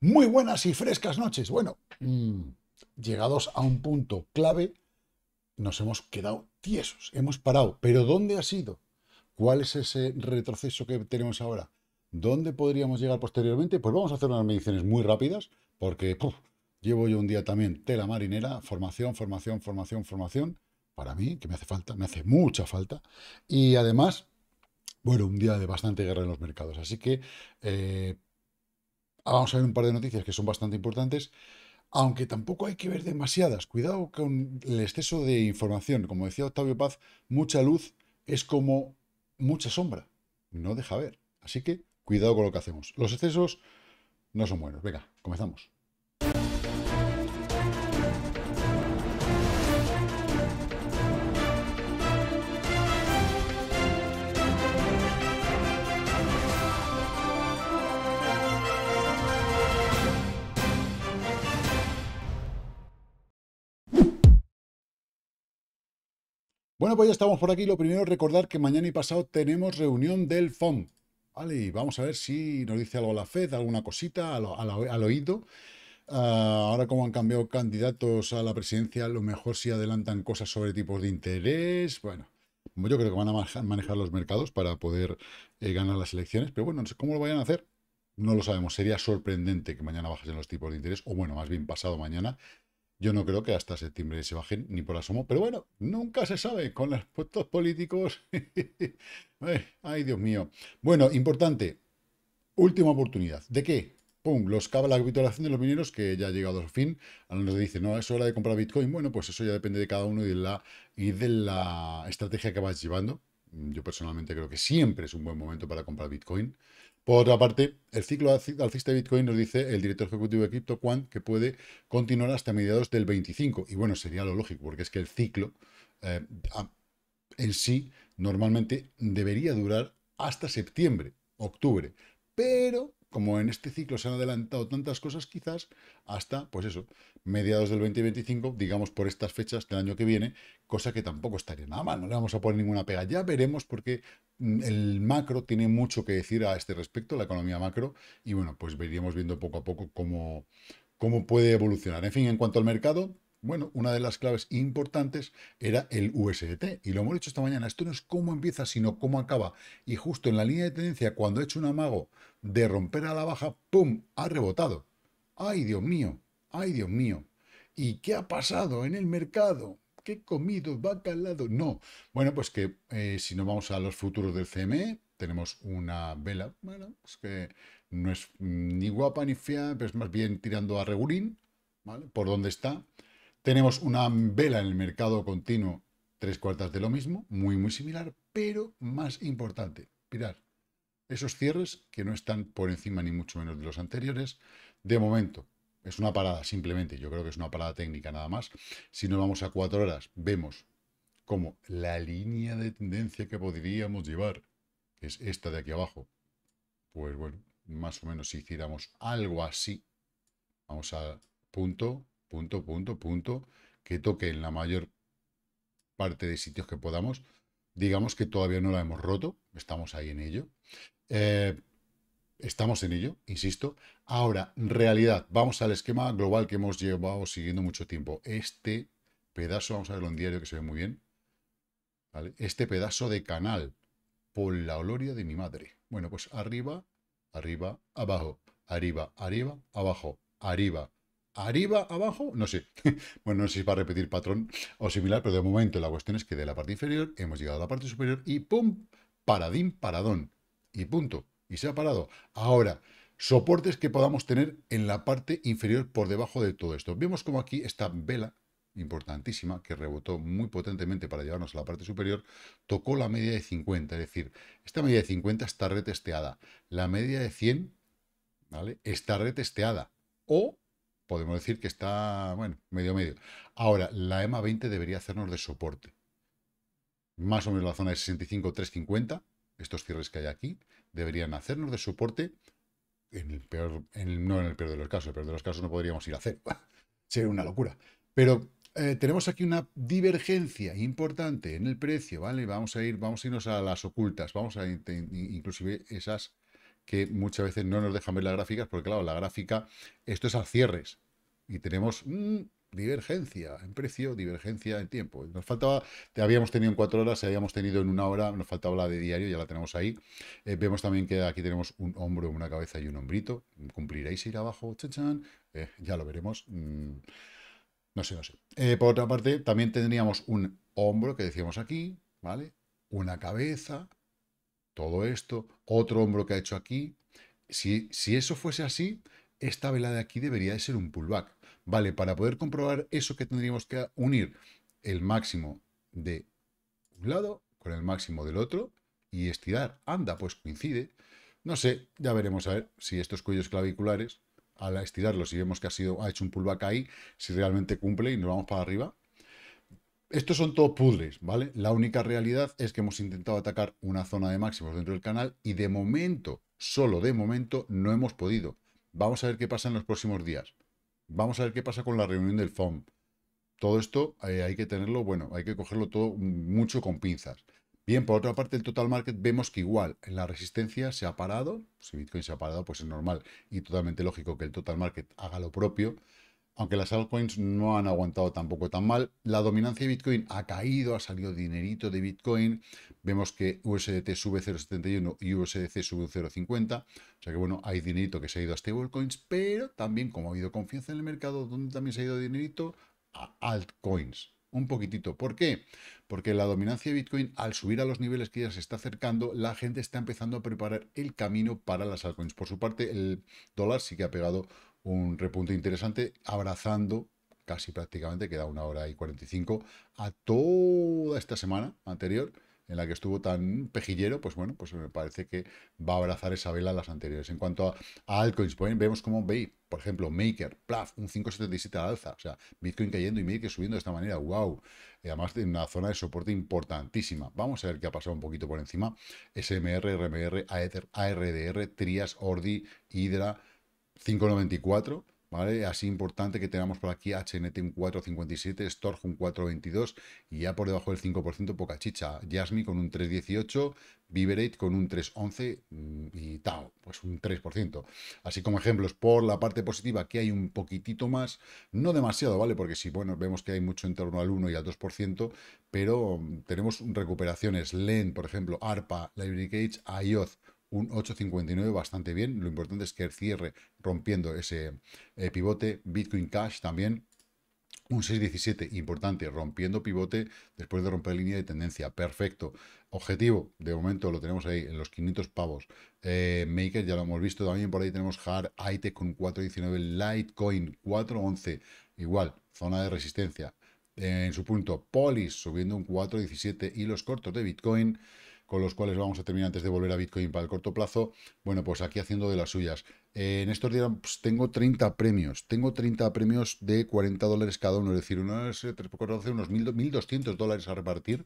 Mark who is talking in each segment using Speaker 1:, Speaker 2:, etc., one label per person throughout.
Speaker 1: Muy buenas y frescas noches. Bueno, mm. llegados a un punto clave, nos hemos quedado tiesos, hemos parado. Pero ¿dónde ha sido? ¿Cuál es ese retroceso que tenemos ahora? ¿Dónde podríamos llegar posteriormente? Pues vamos a hacer unas mediciones muy rápidas, porque llevo yo un día también tela marinera, formación, formación, formación, formación, para mí, que me hace falta, me hace mucha falta. Y además, bueno, un día de bastante guerra en los mercados. Así que eh, Ah, vamos a ver un par de noticias que son bastante importantes, aunque tampoco hay que ver demasiadas. Cuidado con el exceso de información. Como decía Octavio Paz, mucha luz es como mucha sombra. No deja ver. Así que cuidado con lo que hacemos. Los excesos no son buenos. Venga, comenzamos. Bueno, pues ya estamos por aquí. Lo primero, recordar que mañana y pasado tenemos reunión del FOM. Vale, y vamos a ver si nos dice algo la FED, alguna cosita al, oído. Ah, ahora como han cambiado candidatos a la presidencia, a lo mejor si adelantan cosas sobre tipos de interés. Bueno, yo creo que van a manejar los mercados para poder eh, ganar las elecciones. Pero bueno, no sé cómo lo vayan a hacer. No lo sabemos. Sería sorprendente que mañana bajasen los tipos de interés. O bueno, más bien pasado mañana yo no creo que hasta septiembre se bajen ni por asomo, pero bueno, nunca se sabe con los puestos políticos. Ay, Dios mío. Bueno, importante, última oportunidad. ¿De qué? ¡Pum! Los cava la capitulación de los mineros que ya ha llegado a su fin. los dicen, dice, no, es hora de comprar Bitcoin. Bueno, pues eso ya depende de cada uno y de la, y de la estrategia que vas llevando. Yo personalmente creo que siempre es un buen momento para comprar Bitcoin. Por otra parte, el ciclo alcista de Bitcoin nos dice el director ejecutivo de CryptoQuant que puede continuar hasta mediados del 25. Y bueno, sería lo lógico, porque es que el ciclo eh, en sí normalmente debería durar hasta septiembre, octubre. Pero como en este ciclo se han adelantado tantas cosas, quizás hasta, pues eso, mediados del 2025, digamos por estas fechas del año que viene, cosa que tampoco estaría nada mal, no le vamos a poner ninguna pega. Ya veremos porque mm, el macro tiene mucho que decir a este respecto, la economía macro, y bueno, pues veríamos viendo poco a poco cómo, cómo puede evolucionar. En fin, en cuanto al mercado, bueno, una de las claves importantes era el USDT. Y lo hemos hecho esta mañana, esto no es cómo empieza, sino cómo acaba. Y justo en la línea de tendencia, cuando he hecho un amago de romper a la baja, ¡pum! Ha rebotado. ¡Ay, Dios mío! ¡Ay, Dios mío! ¿Y qué ha pasado en el mercado? ¿Qué comido? ¿Va al lado? No. Bueno, pues que eh, si nos vamos a los futuros del CME, tenemos una vela, bueno, pues que no es ni guapa ni fea, pero es más bien tirando a Regurín, ¿vale? Por dónde está. Tenemos una vela en el mercado continuo, tres cuartas de lo mismo, muy, muy similar, pero más importante. Mirad, esos cierres que no están por encima ni mucho menos de los anteriores, de momento, es una parada simplemente, yo creo que es una parada técnica nada más. Si nos vamos a cuatro horas, vemos como la línea de tendencia que podríamos llevar, que es esta de aquí abajo, pues bueno, más o menos si hiciéramos algo así, vamos al punto, punto, punto, punto, que toque en la mayor parte de sitios que podamos. Digamos que todavía no la hemos roto, estamos ahí en ello. Eh, estamos en ello, insisto. Ahora, realidad, vamos al esquema global que hemos llevado siguiendo mucho tiempo. Este pedazo, vamos a verlo en diario que se ve muy bien. Este pedazo de canal, por la gloria de mi madre. Bueno, pues arriba, arriba, abajo, arriba, arriba, abajo, arriba, arriba, abajo, no sé. bueno, no sé si va a repetir patrón o similar, pero de momento la cuestión es que de la parte inferior hemos llegado a la parte superior y ¡pum! Paradín, paradón. Y punto. Y se ha parado. Ahora, soportes que podamos tener en la parte inferior por debajo de todo esto. Vemos como aquí esta vela importantísima, que rebotó muy potentemente para llevarnos a la parte superior, tocó la media de 50, es decir, esta media de 50 está retesteada, la media de 100 ¿vale? está retesteada, o podemos decir que está, bueno, medio medio. Ahora, la EMA 20 debería hacernos de soporte. Más o menos la zona de 65, 350, estos cierres que hay aquí, deberían hacernos de soporte. En el peor, no en el peor de los casos, en el peor de los casos no podríamos ir a hacer Sería una locura. Pero eh, tenemos aquí una divergencia importante en el precio, ¿vale? Vamos a ir, vamos a irnos a las ocultas, vamos a inclusive esas que muchas veces no nos dejan ver las gráficas, porque claro, la gráfica, esto es a cierres, y tenemos mm, divergencia en precio, divergencia en tiempo. Nos faltaba, habíamos tenido en cuatro horas, habíamos tenido en una hora, nos faltaba la de diario, ya la tenemos ahí. Eh, vemos también que aquí tenemos un hombro, una cabeza y un hombrito. ¿Cumpliréis ir abajo? Chachan. Eh, ya lo veremos. Mm, no sé, no sé. Eh, por otra parte, también tendríamos un hombro que decíamos aquí, ¿vale? Una cabeza, todo esto, otro hombro que ha hecho aquí. Si, si eso fuese así, esta vela de aquí debería de ser un pullback. Vale, para poder comprobar eso que tendríamos que unir el máximo de un lado con el máximo del otro y estirar. Anda, pues coincide. No sé, ya veremos a ver si estos cuellos claviculares, al estirarlos si vemos que ha, sido, ha hecho un pullback ahí, si realmente cumple y nos vamos para arriba. Estos son todos puzzles, ¿vale? La única realidad es que hemos intentado atacar una zona de máximos dentro del canal y de momento, solo de momento, no hemos podido. Vamos a ver qué pasa en los próximos días. Vamos a ver qué pasa con la reunión del FOM. Todo esto eh, hay que tenerlo, bueno, hay que cogerlo todo mucho con pinzas. Bien, por otra parte, el total market vemos que igual la resistencia se ha parado. Si Bitcoin se ha parado, pues es normal y totalmente lógico que el total market haga lo propio aunque las altcoins no han aguantado tampoco tan mal. La dominancia de Bitcoin ha caído, ha salido dinerito de Bitcoin. Vemos que USDT sube 0.71 y USDC sube 0.50. O sea que bueno, hay dinerito que se ha ido a stablecoins, pero también como ha habido confianza en el mercado, ¿dónde también se ha ido dinerito a altcoins. Un poquitito. ¿Por qué? Porque la dominancia de Bitcoin, al subir a los niveles que ya se está acercando, la gente está empezando a preparar el camino para las altcoins. Por su parte, el dólar sí que ha pegado un repunte interesante, abrazando casi prácticamente, queda una hora y 45, a toda esta semana anterior, en la que estuvo tan pejillero, pues bueno, pues me parece que va a abrazar esa vela a las anteriores. En cuanto a, altcoins, pues vemos como veis, por ejemplo, Maker, Plaf, un 5,77 al alza, o sea, Bitcoin cayendo y Maker subiendo de esta manera, wow. además en una zona de soporte importantísima. Vamos a ver qué ha pasado un poquito por encima. SMR, RMR, AETHER, ARDR, Trias, Ordi, Hydra, 594, ¿vale? Así importante que tengamos por aquí HNT un 457, Storch un 422 y ya por debajo del 5% poca chicha. Jasmine con un 318, Viverate con un 311 mm, y Tao, pues un 3%. Así como ejemplos, por la parte positiva, que hay un poquitito más, no demasiado, ¿vale? Porque si, bueno, vemos que hay mucho en torno al 1 y al 2%, pero mm, tenemos recuperaciones, LEN, por ejemplo, ARPA, Library Cage, IOT un 8,59 bastante bien. Lo importante es que el cierre rompiendo ese eh, pivote. Bitcoin Cash también. Un 6.17, importante, rompiendo pivote después de romper línea de tendencia. Perfecto. Objetivo, de momento lo tenemos ahí, en los 500 pavos. Eh, Maker, ya lo hemos visto también, por ahí tenemos Hard, ITEC con 4.19, Litecoin 4.11, igual, zona de resistencia. en su punto, Polis subiendo un 4.17 y los cortos de Bitcoin con los cuales vamos a terminar antes de volver a Bitcoin para el corto plazo, bueno, pues aquí haciendo de las suyas. Eh, en estos días pues, tengo 30 premios, tengo 30 premios de 40 dólares cada uno, es decir, eh, unos, unos 1.200 dólares a repartir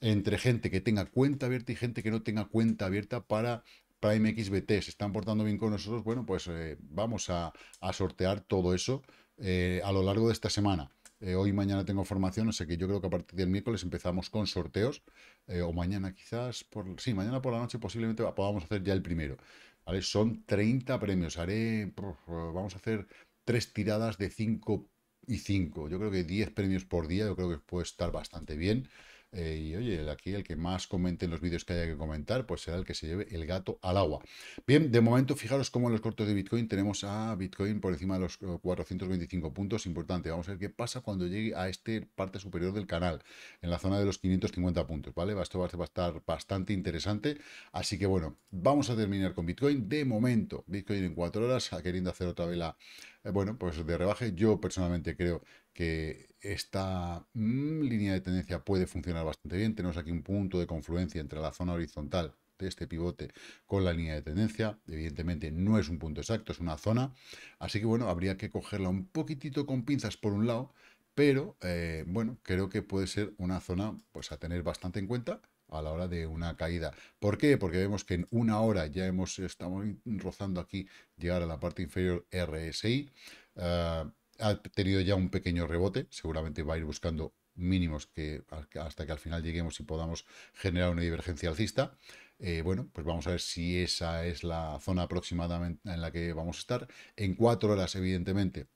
Speaker 1: entre gente que tenga cuenta abierta y gente que no tenga cuenta abierta para Prime XBT. Se están portando bien con nosotros, bueno, pues eh, vamos a, sortear todo eso. a lo largo de esta semana. Eh, hoy mañana tengo formación, así que yo creo que a partir del miércoles empezamos con sorteos, eh, o mañana quizás, por, sí, mañana por la noche posiblemente podamos hacer ya el primero. ¿vale? Son 30 premios, haré, vamos a hacer tres tiradas de 5 y 5, yo creo que 10 premios por día, yo creo que puede estar bastante bien. Eh, y oye, aquí el que más comente en los vídeos que haya que comentar, pues será el que se lleve el gato al agua. Bien, de momento, fijaros cómo en los cortos de Bitcoin tenemos a Bitcoin por encima de los 425 eh, puntos. Importante, vamos a ver qué pasa cuando llegue a esta parte superior del canal, en la zona de los 550 puntos, ¿vale? Esto va a estar bastante interesante. Así que bueno, vamos a terminar con Bitcoin. De momento, Bitcoin en 4 horas, queriendo hacer otra vela. Eh, bueno, pues de rebaje. Yo personalmente creo que esta mm, línea de tendencia puede funcionar bastante bien. Tenemos aquí un punto de confluencia entre la zona horizontal de este pivote con la línea de tendencia. Evidentemente no es un punto exacto, es una zona. Así que bueno, habría que cogerla un poquitito con pinzas por un lado, pero eh, bueno, creo que puede ser una zona pues a tener bastante en cuenta a la hora de una caída. ¿Por qué? Porque vemos que en una hora ya hemos estamos rozando aquí llegar a la parte inferior RSI. Ah, ha tenido ya un pequeño rebote, seguramente va a ir buscando mínimos que hasta que al final lleguemos y podamos generar una divergencia alcista. Eh, bueno, pues vamos a ver si esa es la zona aproximadamente en la que vamos a estar. En cuatro horas, evidentemente,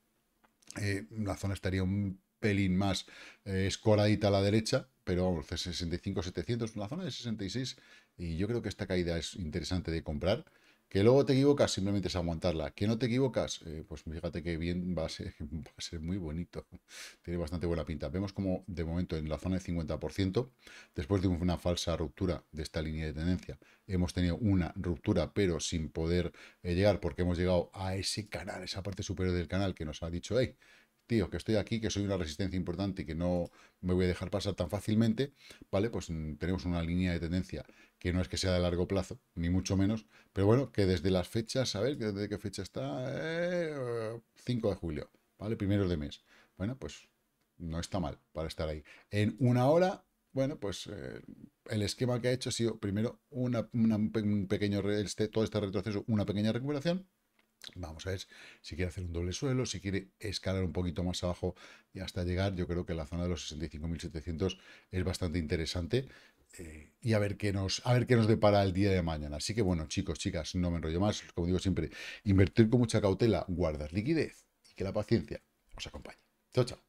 Speaker 1: eh, la zona estaría un pelín más eh, escoradita a la derecha, pero vamos, 65-700, una zona de 66, y yo creo que esta caída es interesante de comprar. Que luego te equivocas, simplemente es aguantarla. Que no te equivocas, eh, pues fíjate que bien va a, ser, muy bonito. Tiene bastante buena pinta. Vemos como de momento en la zona de 50%, después de una falsa ruptura de esta línea de tendencia, hemos tenido una ruptura, pero sin poder eh, llegar, porque hemos llegado a ese canal, esa parte superior del canal que nos ha dicho, hey, tío, que estoy aquí, que soy una resistencia importante y que no me voy a dejar pasar tan fácilmente, ¿vale? Pues mm, tenemos una línea de tendencia que no es que sea de largo plazo, ni mucho menos, pero bueno, que desde las fechas, a ver, ¿desde qué fecha está? 5 eh, de julio, ¿vale? primero de mes. Bueno, pues no está mal para estar ahí. En una hora, bueno, pues eh, el esquema que ha hecho ha sido primero un pequeño, este, todo este retroceso, una pequeña recuperación, Vamos a ver si quiere hacer un doble suelo, si quiere escalar un poquito más abajo y hasta llegar. Yo creo que la zona de los 65.700 es bastante interesante. Eh, y a ver, qué nos, a ver qué nos depara el día de mañana. Así que bueno, chicos, chicas, no me enrollo más. Como digo siempre, invertir con mucha cautela, guardar liquidez y que la paciencia os acompañe. Chao, chao.